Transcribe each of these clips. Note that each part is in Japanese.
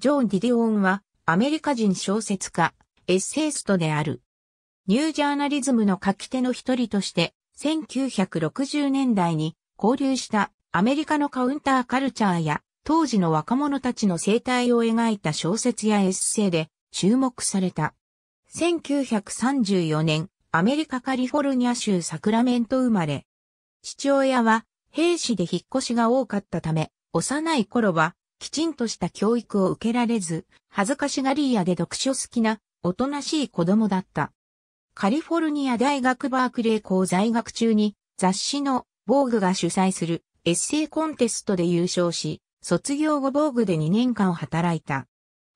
ジョン・ディディオンは、アメリカ人小説家、エッセイストである。ニュージャーナリズムの書き手の一人として、1960年代に交流したアメリカのカウンターカルチャーや、当時の若者たちの生態を描いた小説やエッセイで注目された。1934年、アメリカカリフォルニア州サクラメント生まれ。父親は、兵士で引っ越しが多かったため、幼い頃はきちんとした教育を受けられず、恥ずかしがり屋で読書好きな、おとなしい子供だった。カリフォルニア大学バークレー校在学中に、雑誌の、ボーグが主催する、エッセイコンテストで優勝し、卒業後ボーグで2年間働いた。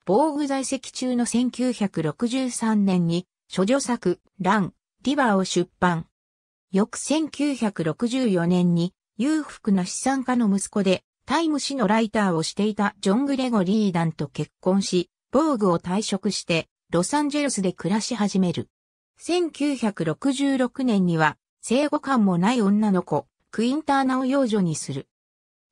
ボーグ在籍中の1963年に、諸女作、ラン、リバーを出版。翌1964年に、裕福な資産家の息子で、タイム誌のライターをしていたジョン・グレゴリーダンと結婚し、防具を退職して、ロサンゼルスで暮らし始める。1966年には、生後感もない女の子、クインターナを養女にする。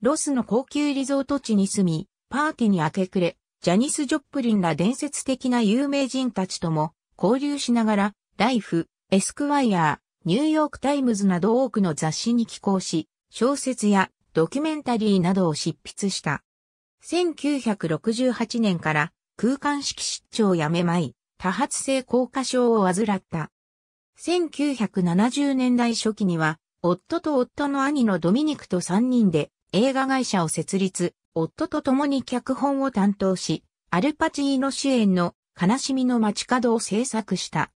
ロスの高級リゾート地に住み、パーティに明け暮れ、ジャニス・ジョップリンら伝説的な有名人たちとも交流しながら、ライフ、エスクワイヤー、ニューヨークタイムズなど多くの雑誌に寄稿し、小説やドキュメンタリーなどを執筆した。1968年から空間式失調やめまい、多発性硬化症を患った。1970年代初期には、夫と夫の兄のドミニクと3人で映画会社を設立、夫と共に脚本を担当し、アルパチーノ主演の悲しみの街角を制作した。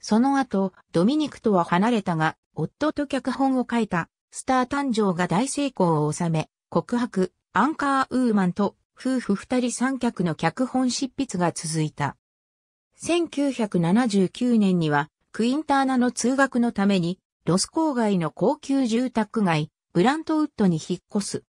その後、ドミニクとは離れたが、夫と脚本を書いたスター誕生が大成功を収め、告白、アンカーウーマンと夫婦二人三脚の脚本執筆が続いた。1979年には、クインターナの通学のために、ロス郊外の高級住宅街、ブラントウッドに引っ越す。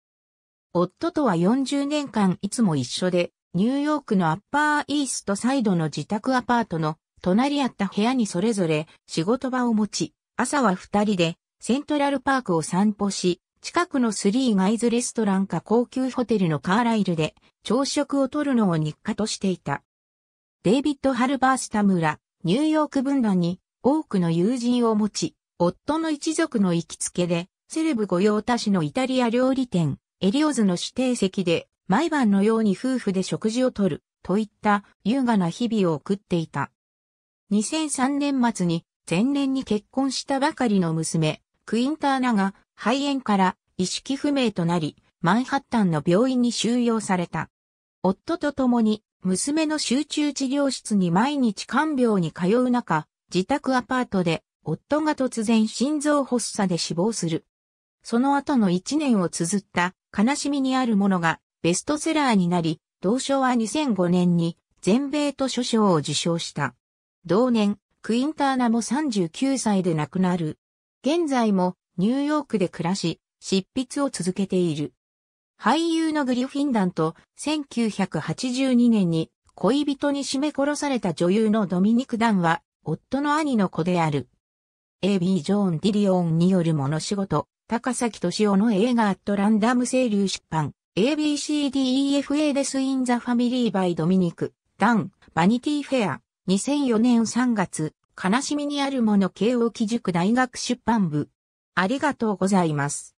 夫とは40年間いつも一緒で、ニューヨークのアッパーイーストサイドの自宅アパートの隣り合った部屋にそれぞれ仕事場を持ち、朝は二人でセントラルパークを散歩し、近くのスリーガイズレストランか高級ホテルのカーライルで朝食をとるのを日課としていた。デイビッド・ハルバースタムラ、ニューヨーク分団に多くの友人を持ち、夫の一族の行きつけで、セレブ御用達のイタリア料理店、エリオズの指定席で、毎晩のように夫婦で食事をとる、といった優雅な日々を送っていた。2003年末に前年に結婚したばかりの娘、クインターナが肺炎から意識不明となり、マンハッタンの病院に収容された。夫と共に娘の集中治療室に毎日看病に通う中、自宅アパートで夫が突然心臓発作で死亡する。その後の一年を綴った悲しみにあるものがベストセラーになり、同賞は2005年に全米図書賞を受賞した。同年、クインターナも39歳で亡くなる。現在もニューヨークで暮らし、執筆を続けている。俳優のグリフィンダンと1982年に恋人に絞め殺された女優のドミニク・ダンは夫の兄の子である。A.B. ジョーン・ディリオンによる物仕事、高崎敏夫の映画アットランダム清流出版、ABCDEFA デス・イン・ザ・ファミリー・バイ・ドミニク、ダン、バニティ・フェア、2004年3月、悲しみにあるもの慶應義塾大学出版部。ありがとうございます。